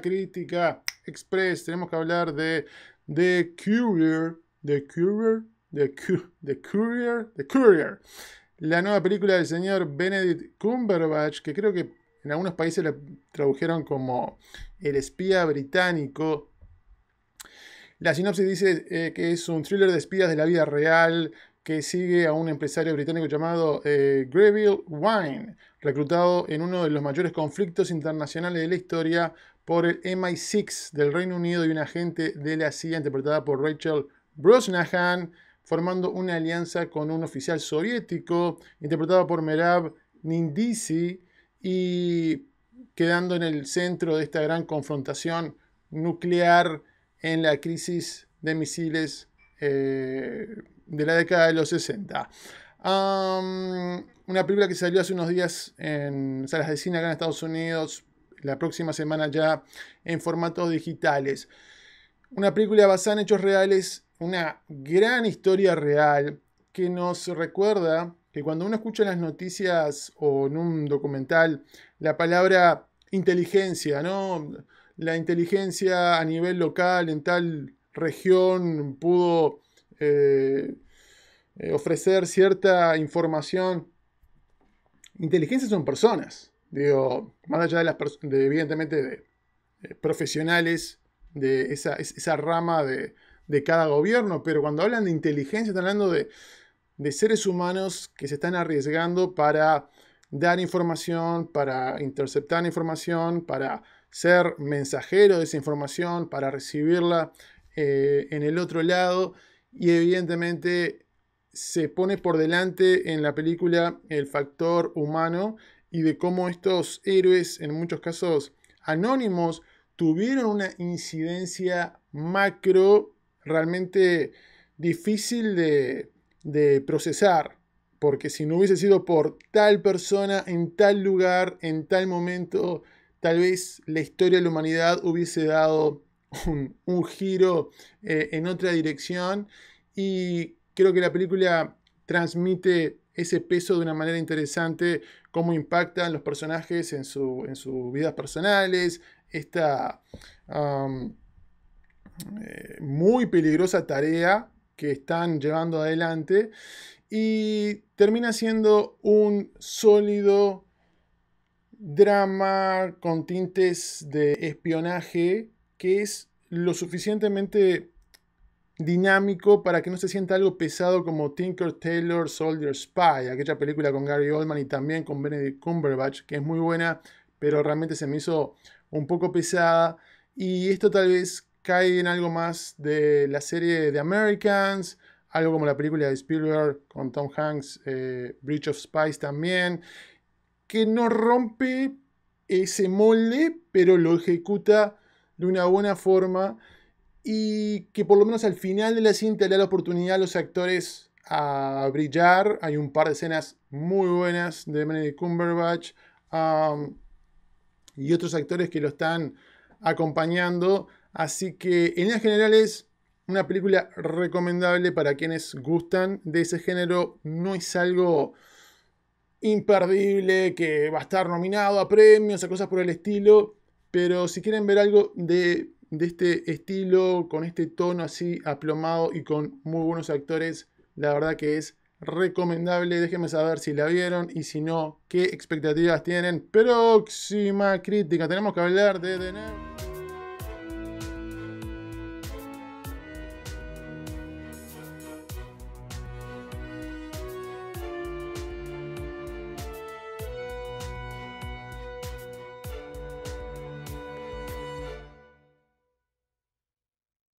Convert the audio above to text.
crítica express. Tenemos que hablar de The Courier. The Courier. The, Courier. The Courier. La nueva película del señor Benedict Cumberbatch, que creo que en algunos países la tradujeron como El espía británico. La sinopsis dice eh, que es un thriller de espías de la vida real que sigue a un empresario británico llamado eh, Greville Wine, reclutado en uno de los mayores conflictos internacionales de la historia por el MI6 del Reino Unido y un agente de la CIA interpretada por Rachel Brosnahan, formando una alianza con un oficial soviético interpretado por Merab Nindisi y quedando en el centro de esta gran confrontación nuclear en la crisis de misiles eh, de la década de los 60. una película que salió hace unos días en salas de cine acá en Estados Unidos, la próxima semana ya en formatos digitales. Una película basada en hechos reales, una gran historia real que nos recuerda que cuando uno escucha en las noticias o en un documental la palabra inteligencia, ¿no? La inteligencia a nivel local en tal región pudo eh, eh, ofrecer cierta información. Inteligencia son personas, digo, más allá de las evidentemente de, eh, profesionales de esa, rama de, cada gobierno, pero cuando hablan de inteligencia están hablando de, de seres humanos que se están arriesgando para dar información, para interceptar información, para ser mensajero de esa información, para recibirla eh, en el otro lado y evidentemente se pone por delante en la película el factor humano y de cómo estos héroes, en muchos casos anónimos, tuvieron una incidencia macro realmente difícil de, de procesar, porque si no hubiese sido por tal persona, en tal lugar, en tal momento, tal vez la historia de la humanidad hubiese dado un, giro eh, en otra dirección y creo que la película transmite ese peso de una manera interesante, cómo impactan los personajes en, su, sus vidas personales, esta eh, muy peligrosa tarea que están llevando adelante y termina siendo un sólido drama con tintes de espionaje que es lo suficientemente dinámico para que no se sienta algo pesado como Tinker Taylor Soldier Spy, aquella película con Gary Oldman y también con Benedict Cumberbatch, que es muy buena, pero realmente se me hizo un poco pesada. Y esto tal vez cae en algo más de la serie de Americans, algo como la película de Spielberg con Tom Hanks, Breach Bridge of Spies también, que no rompe ese molde, pero lo ejecuta de una buena forma y que por lo menos al final de la cinta le da la oportunidad a los actores a brillar. Hay un par de escenas muy buenas de Benedict Cumberbatch um, y otros actores que lo están acompañando. Así que en general es... una película recomendable para quienes gustan de ese género. No es algo imperdible que va a estar nominado a premios, a cosas por el estilo, pero si quieren ver algo de, este estilo, con este tono así aplomado y con muy buenos actores, la verdad que es recomendable. Déjenme saber si la vieron y si no, qué expectativas tienen. Próxima crítica, tenemos que hablar de